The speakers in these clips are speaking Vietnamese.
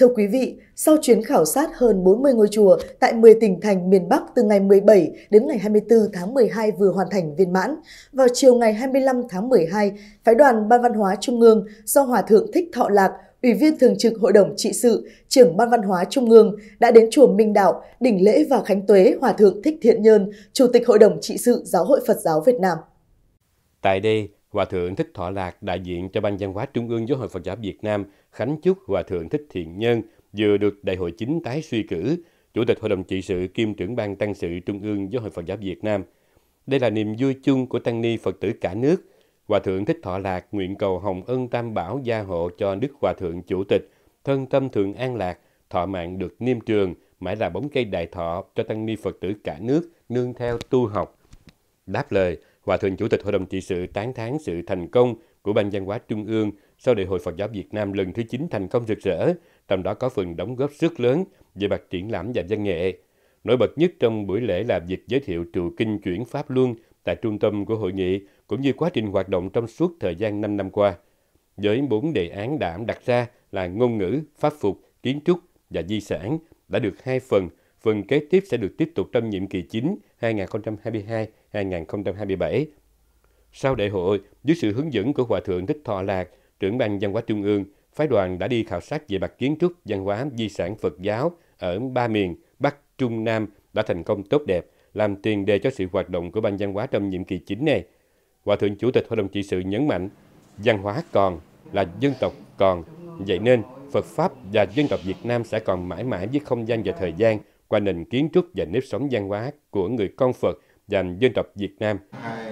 Thưa quý vị, sau chuyến khảo sát hơn 40 ngôi chùa tại 10 tỉnh thành miền Bắc từ ngày 17 đến ngày 24 tháng 12 vừa hoàn thành viên mãn, vào chiều ngày 25 tháng 12, Phái đoàn Ban Văn hóa Trung ương do Hòa Thượng Thích Thọ Lạc, Ủy viên Thường trực Hội đồng Trị sự, trưởng Ban Văn hóa Trung ương đã đến chùa Minh Đạo, đỉnh lễ và khánh tuế Hòa Thượng Thích Thiện Nhơn, Chủ tịch Hội đồng Trị sự Giáo hội Phật giáo Việt Nam. Tại đây, Hòa thượng Thích Thọ Lạc đại diện cho Ban văn hóa Trung ương Giáo hội Phật giáo Việt Nam khánh chúc Hòa thượng Thích Thiện Nhân vừa được Đại hội chính tái suy cử, Chủ tịch Hội đồng trị sự kiêm trưởng ban tăng sự Trung ương Giáo hội Phật giáo Việt Nam. Đây là niềm vui chung của tăng ni Phật tử cả nước. Hòa thượng Thích Thọ Lạc nguyện cầu hồng ân tam bảo gia hộ cho Đức Hòa thượng Chủ tịch, thân tâm thường an lạc, thọ mạng được niêm trường, mãi là bóng cây đại thọ cho tăng ni Phật tử cả nước nương theo tu học. Đáp lời, Hòa thượng Chủ tịch Hội đồng trị sự tán thán sự thành công của Ban văn hóa Trung ương sau Đại hội Phật giáo Việt Nam lần thứ 9 thành công rực rỡ, trong đó có phần đóng góp rất lớn về mặt triển lãm và văn nghệ. Nổi bật nhất trong buổi lễ là việc giới thiệu trụ kinh chuyển Pháp Luân tại trung tâm của hội nghị, cũng như quá trình hoạt động trong suốt thời gian 5 năm qua. Với bốn đề án đảm đặt ra là ngôn ngữ, pháp phục, kiến trúc và di sản đã được hai phần – phần kế tiếp sẽ được tiếp tục trong nhiệm kỳ chính 2022-2027. Sau đại hội, dưới sự hướng dẫn của Hòa thượng Thích Thọ Lạc, trưởng ban văn hóa trung ương, phái đoàn đã đi khảo sát về mặt kiến trúc văn hóa di sản Phật giáo ở ba miền Bắc, Trung, Nam đã thành công tốt đẹp, làm tiền đề cho sự hoạt động của ban văn hóa trong nhiệm kỳ chính này. Hòa thượng Chủ tịch Hội đồng trị sự nhấn mạnh, văn hóa còn là dân tộc còn, vậy nên Phật Pháp và dân tộc Việt Nam sẽ còn mãi mãi với không gian và thời gian qua nền kiến trúc và nếp sống văn hóa của người con Phật và dân tộc Việt Nam.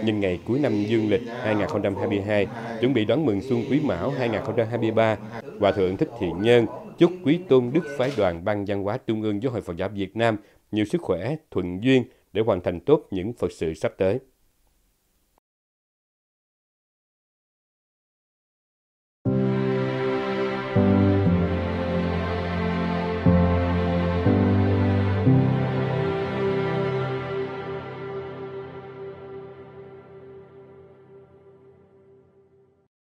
Nhân ngày cuối năm dương lịch 2022, chuẩn bị đón mừng xuân quý mão 2023, Hòa Thượng Thích Thiện Nhân chúc quý tôn đức phái đoàn Ban văn hóa Trung ương Giáo hội Phật giáo Việt Nam nhiều sức khỏe, thuận duyên để hoàn thành tốt những Phật sự sắp tới.